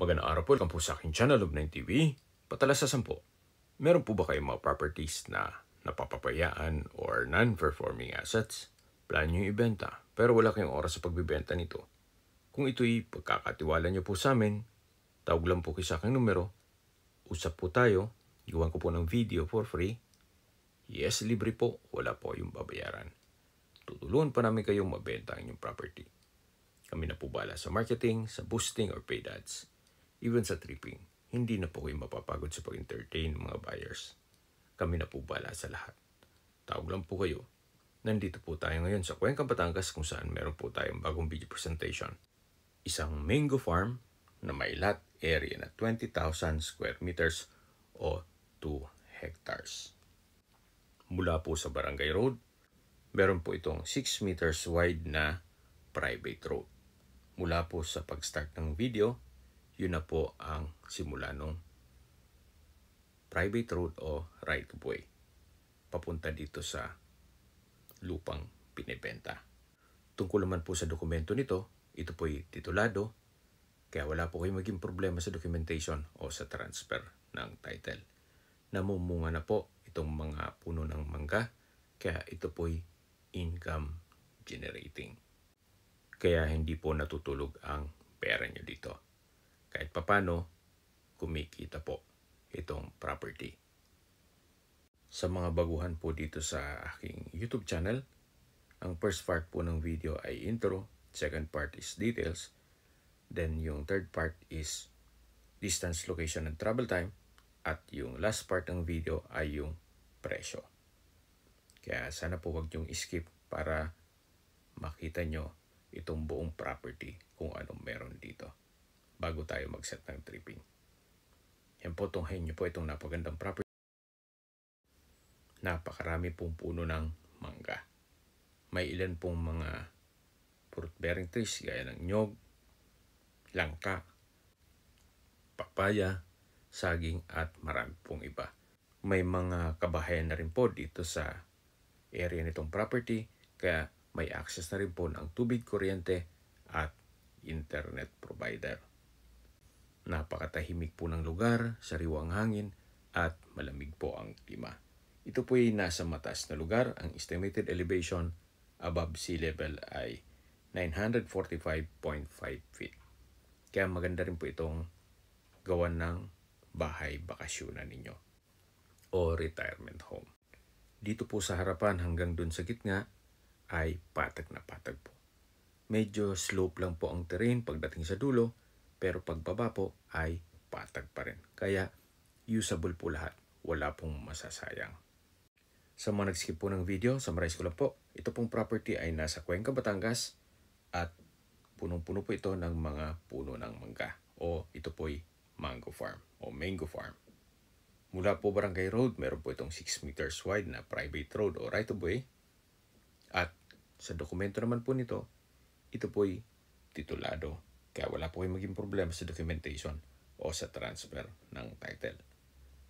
Magandang araw po, welcome po sa aking channel, Love9 TV. Patala sa 10. Meron po ba kayong mga properties na napapapayaan or non-performing assets? Plan nyo ibenta, pero wala kayong oras sa pagbibenta nito. Kung ito'y pagkakatiwala nyo po sa amin, tawag lang po kayo sa aking numero, usap po tayo, iwan ko po ng video for free. Yes, libre po, wala po yung babayaran. Tutulungan pa namin kayong mabenta ang inyong property. Kami na po bala sa marketing, sa boosting or paid ads. Even sa tripping, hindi na po kayo mapapagod sa pag-entertain ng mga buyers. Kami na po bala sa lahat. Tawag lang po kayo. Nandito po tayo ngayon sa Cuenca, Batangas kung saan meron po tayong bagong video presentation. Isang mango farm na may lot area na 20,000 square meters o 2 hectares. Mula po sa Barangay Road, meron po itong 6 meters wide na private road. Mula po sa pag-start ng video, yun na po ang simula nung private road o right of way papunta dito sa lupang pinibenta. Tungkol naman po sa dokumento nito, ito po'y titulado, kaya wala po kayong maging problema sa documentation o sa transfer ng title. Namumunga na po itong mga puno ng mangga, kaya ito po'y income generating. Kaya hindi po natutulog ang pera nyo dito kahit papano kumikita po itong property. Sa mga baguhan po dito sa aking YouTube channel, ang first part po ng video ay intro, second part is details, then yung third part is distance, location, and travel time, at yung last part ng video ay yung presyo. Kaya sana po wag yung skip para makita nyo itong buong property kung anong meron dito bago tayo mag-set ng tripping. Yan po, tunghayin henyo po itong napagandang property. Napakarami pong puno ng mangga. May ilan pong mga fruit-bearing trees gaya ng nyog, langka, papaya, saging at marami pong iba. May mga kabahayan na rin po dito sa area nitong property kaya may access na rin po ng tubig kuryente at internet provider. Napakatahimik po ng lugar, sariwang hangin, at malamig po ang klima. Ito po ay nasa mataas na lugar. Ang estimated elevation above sea level ay 945.5 feet. Kaya maganda rin po itong gawan ng bahay bakasyonan ninyo o retirement home. Dito po sa harapan hanggang dun sa gitna ay patag na patag po. Medyo slope lang po ang terrain pagdating sa dulo pero pagbaba po ay patag pa rin. Kaya usable po lahat. Wala pong masasayang. Sa mga nagskip po ng video, summarize ko lang po. Ito pong property ay nasa Cuenca, Batangas at punong-puno po ito ng mga puno ng mangga o ito po'y mango farm o mango farm. Mula po Barangay Road, meron po itong 6 meters wide na private road o right of way. At sa dokumento naman po nito, ito po'y titulado kaya wala po kayong maging problema sa documentation o sa transfer ng title.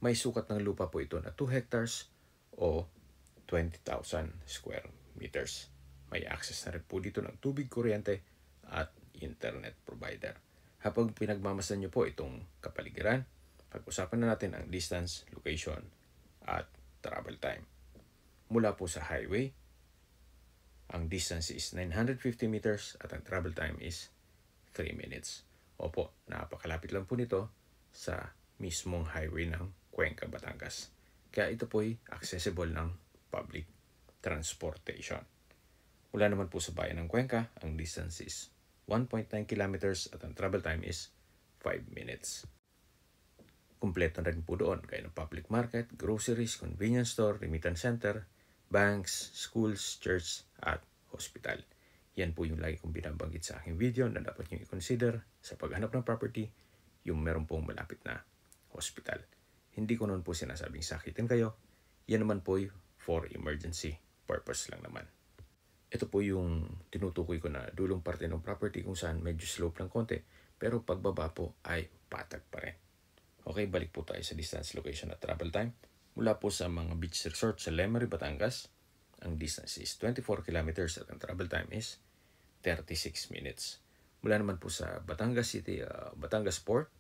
May sukat ng lupa po ito na 2 hectares o 20,000 square meters. May access na rin po dito ng tubig kuryente at internet provider. Habang pinagmamasan nyo po itong kapaligiran, pag-usapan na natin ang distance, location, at travel time. Mula po sa highway, ang distance is 950 meters at ang travel time is 3 minutes. Opo, napakalapit lang po nito sa mismong highway ng Cuenca, Batangas. Kaya ito po ay accessible ng public transportation. Mula naman po sa bayan ng Cuenca, ang distance is 1.9 kilometers at ang travel time is 5 minutes. Kumpleto na rin po doon gaya ng public market, groceries, convenience store, remittance center, banks, schools, church at hospital. Yan po yung lagi kong binabanggit sa aking video na dapat nyo i-consider sa paghanap ng property yung meron pong malapit na hospital. Hindi ko noon po sinasabing sakitin kayo. Yan naman po for emergency purpose lang naman. Ito po yung tinutukoy ko na dulong parte ng property kung saan medyo slope ng konti pero pagbaba po ay patag pa rin. Okay, balik po tayo sa distance location at travel time. Mula po sa mga beach resort sa Lemery, Batangas, ang distance is 24 kilometers at ang travel time is 36 minutes. Mula naman po sa Batangas City, uh, Batangas Port,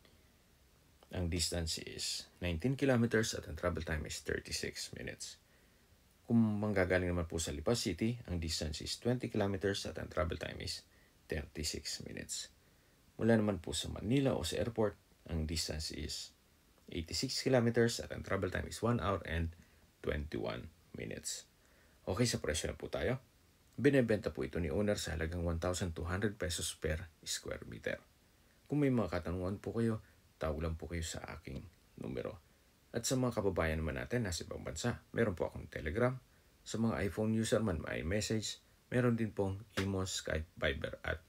ang distance is 19 kilometers at ang travel time is 36 minutes. Kung manggagaling naman po sa Lipa City, ang distance is 20 kilometers at ang travel time is 36 minutes. Mula naman po sa Manila o sa airport, ang distance is 86 kilometers at ang travel time is 1 hour and 21 minutes. Okay, sa presyo na po tayo. Binebenta po ito ni owner sa halagang 1,200 pesos per square meter. Kung may mga katanungan po kayo, tawag lang po kayo sa aking numero. At sa mga kababayan naman natin nasa ibang bansa, meron po akong Telegram. Sa mga iPhone user man, may message. Meron din pong Imo, Skype, Viber at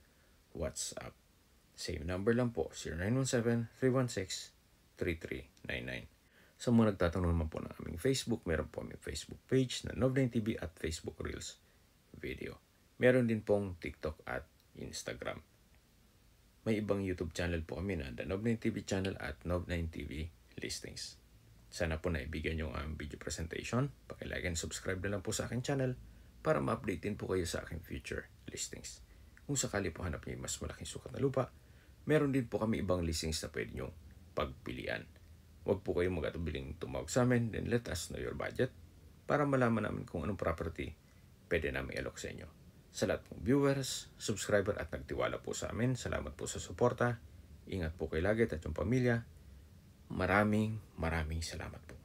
WhatsApp. Same number lang po, 0917-316-3399. Sa mga nagtatanong naman po ng aming Facebook, meron po aming Facebook page na Novdain TV at Facebook Reels video. Meron din pong TikTok at Instagram. May ibang YouTube channel po kami na The Nob9 TV channel at Nob9 TV listings. Sana po naibigyan yung ang video presentation. Pakilike and subscribe na lang po sa aking channel para ma-update din po kayo sa aking future listings. Kung sakali po hanap niyo mas malaking sukat na lupa, meron din po kami ibang listings na pwede nyo pagpilian. Huwag po kayong magatubiling tumawag sa amin then let us know your budget para malaman namin kung anong property pwede namin i-alok sa inyo. Sa lahat pong viewers, subscriber at nagtiwala po sa amin, salamat po sa suporta. Ingat po kayo lagi at yung pamilya. Maraming maraming salamat po.